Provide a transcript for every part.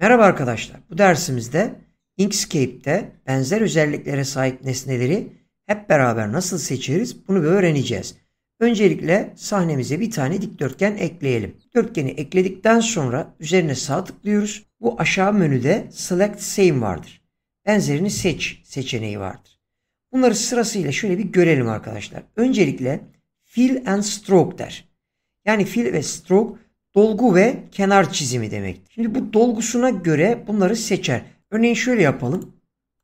Merhaba arkadaşlar. Bu dersimizde Inkscape'de benzer özelliklere sahip nesneleri hep beraber nasıl seçeriz bunu bir öğreneceğiz. Öncelikle sahnemize bir tane dikdörtgen ekleyelim. Dikdörtgeni ekledikten sonra üzerine sağ tıklıyoruz. Bu aşağı menüde Select Same vardır. Benzerini seç seçeneği vardır. Bunları sırasıyla şöyle bir görelim arkadaşlar. Öncelikle Fill and Stroke der. Yani fill ve stroke dolgu ve kenar çizimi demektir. Şimdi bu dolgusuna göre bunları seçer. Örneğin şöyle yapalım.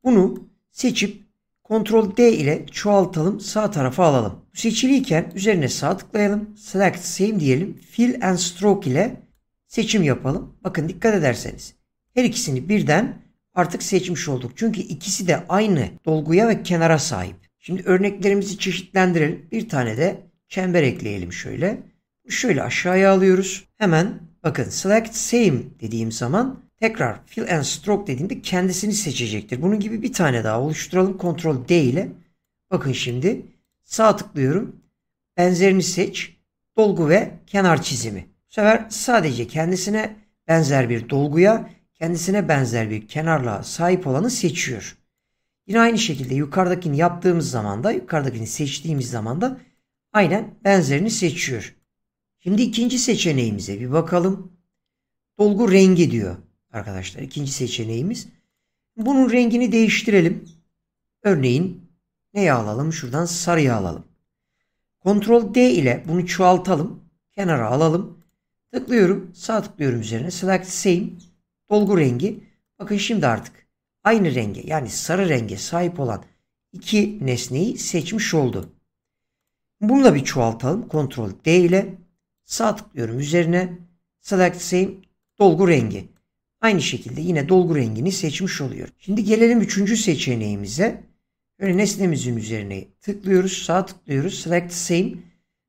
Bunu seçip Ctrl D ile çoğaltalım sağ tarafa alalım. seçiliyken üzerine sağ tıklayalım. Select Same diyelim. Fill and Stroke ile seçim yapalım. Bakın dikkat ederseniz her ikisini birden artık seçmiş olduk. Çünkü ikisi de aynı dolguya ve kenara sahip. Şimdi örneklerimizi çeşitlendirelim. Bir tane de çember ekleyelim şöyle. Şöyle aşağıya alıyoruz. Hemen bakın select same dediğim zaman tekrar fill and stroke dediğimde kendisini seçecektir. Bunun gibi bir tane daha oluşturalım. Ctrl D ile. Bakın şimdi sağ tıklıyorum. Benzerini seç. Dolgu ve kenar çizimi. Bu sefer sadece kendisine benzer bir dolguya, kendisine benzer bir kenarla sahip olanı seçiyor. Yine aynı şekilde yukarıdakini yaptığımız zaman da yukarıdakini seçtiğimiz zaman da aynen benzerini seçiyor. Şimdi ikinci seçeneğimize bir bakalım. Dolgu rengi diyor arkadaşlar. İkinci seçeneğimiz. Bunun rengini değiştirelim. Örneğin neyi alalım? Şuradan sarıya alalım. Ctrl D ile bunu çoğaltalım. Kenara alalım. Tıklıyorum. Sağ tıklıyorum üzerine. Select Same. Dolgu rengi. Bakın şimdi artık aynı renge yani sarı renge sahip olan iki nesneyi seçmiş oldu. Bununla bir çoğaltalım. Ctrl D ile Sağ tıklıyorum üzerine. Select Same dolgu rengi. Aynı şekilde yine dolgu rengini seçmiş oluyorum. Şimdi gelelim üçüncü seçeneğimize. Böyle nesnemizin üzerine tıklıyoruz. Sağ tıklıyoruz. Select Same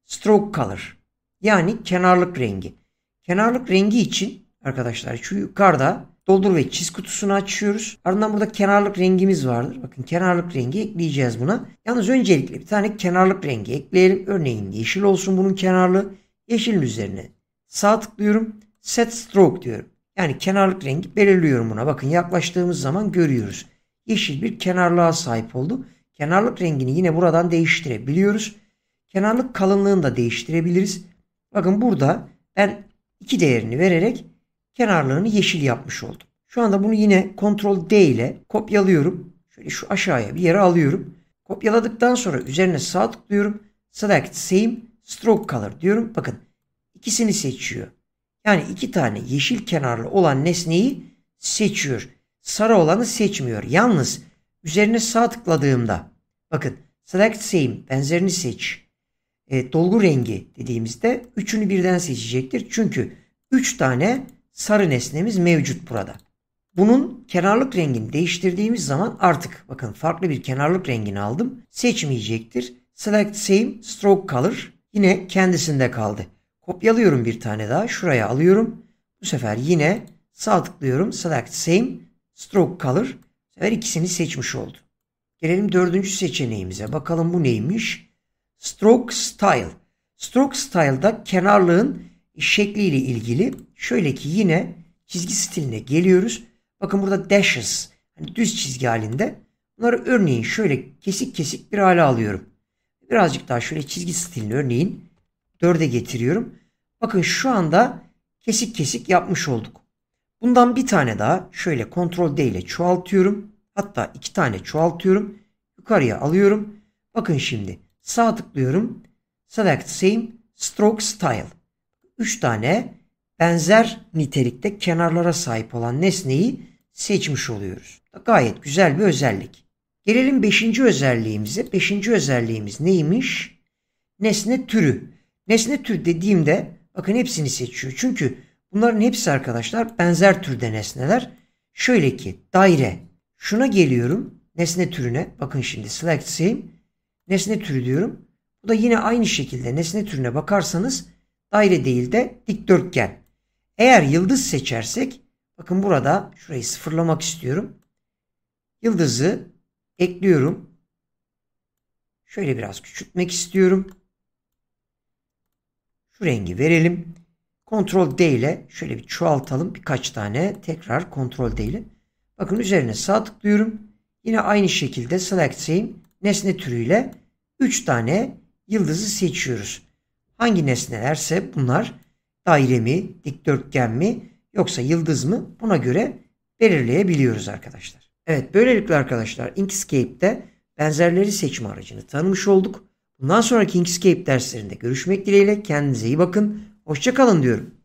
Stroke Color. Yani kenarlık rengi. Kenarlık rengi için arkadaşlar şu yukarıda doldur ve çiz kutusunu açıyoruz. Ardından burada kenarlık rengimiz vardır. Bakın kenarlık rengi ekleyeceğiz buna. Yalnız öncelikle bir tane kenarlık rengi ekleyelim. Örneğin yeşil olsun bunun kenarlığı yeşilin üzerine sağ tıklıyorum. Set stroke diyorum. Yani kenarlık rengi belirliyorum buna. Bakın yaklaştığımız zaman görüyoruz. Yeşil bir kenarlığa sahip oldu. Kenarlık rengini yine buradan değiştirebiliyoruz. Kenarlık kalınlığını da değiştirebiliriz. Bakın burada ben iki değerini vererek kenarlarını yeşil yapmış oldum. Şu anda bunu yine Ctrl D ile kopyalıyorum. Şöyle şu aşağıya bir yere alıyorum. Kopyaladıktan sonra üzerine sağ tıklıyorum. Select Same stroke color diyorum. Bakın ikisini seçiyor. Yani iki tane yeşil kenarlı olan nesneyi seçiyor. Sarı olanı seçmiyor. Yalnız üzerine sağ tıkladığımda bakın select same benzerini seç. E, dolgu rengi dediğimizde üçünü birden seçecektir. Çünkü üç tane sarı nesnemiz mevcut burada. Bunun kenarlık rengini değiştirdiğimiz zaman artık bakın farklı bir kenarlık rengini aldım. Seçmeyecektir. Select same stroke color Yine kendisinde kaldı. Kopyalıyorum bir tane daha. Şuraya alıyorum. Bu sefer yine sağ tıklıyorum. Select Same. Stroke Color. Bu sefer ikisini seçmiş oldu. Gelelim dördüncü seçeneğimize. Bakalım bu neymiş? Stroke Style. Stroke Style'da kenarlığın şekliyle ilgili şöyle ki yine çizgi stiline geliyoruz. Bakın burada dashes. Hani düz çizgi halinde. Bunları örneğin şöyle kesik kesik bir hale alıyorum. Birazcık daha şöyle çizgi stilini örneğin 4'e getiriyorum. Bakın şu anda kesik kesik yapmış olduk. Bundan bir tane daha şöyle Ctrl D ile çoğaltıyorum. Hatta iki tane çoğaltıyorum. Yukarıya alıyorum. Bakın şimdi sağ tıklıyorum. Select Same Stroke Style. 3 tane benzer nitelikte kenarlara sahip olan nesneyi seçmiş oluyoruz. Gayet güzel bir özellik. Gelelim beşinci özelliğimize. Beşinci özelliğimiz neymiş? Nesne türü. Nesne tür dediğimde bakın hepsini seçiyor. Çünkü bunların hepsi arkadaşlar benzer türde nesneler. Şöyle ki daire. Şuna geliyorum nesne türüne. Bakın şimdi select same. Nesne türü diyorum. Bu da yine aynı şekilde nesne türüne bakarsanız daire değil de dikdörtgen. Eğer yıldız seçersek bakın burada şurayı sıfırlamak istiyorum. Yıldızı ekliyorum. Şöyle biraz küçültmek istiyorum. Şu rengi verelim. Ctrl D ile şöyle bir çoğaltalım birkaç tane. Tekrar Ctrl D ile. Bakın üzerine sağ tıklıyorum. Yine aynı şekilde Select Same nesne türüyle 3 tane yıldızı seçiyoruz. Hangi nesnelerse bunlar daire mi, dikdörtgen mi yoksa yıldız mı buna göre belirleyebiliyoruz arkadaşlar. Evet böylelikle arkadaşlar Inkscape'de benzerleri seçme aracını tanımış olduk. Bundan sonraki Inkscape derslerinde görüşmek dileğiyle kendinize iyi bakın. Hoşçakalın diyorum.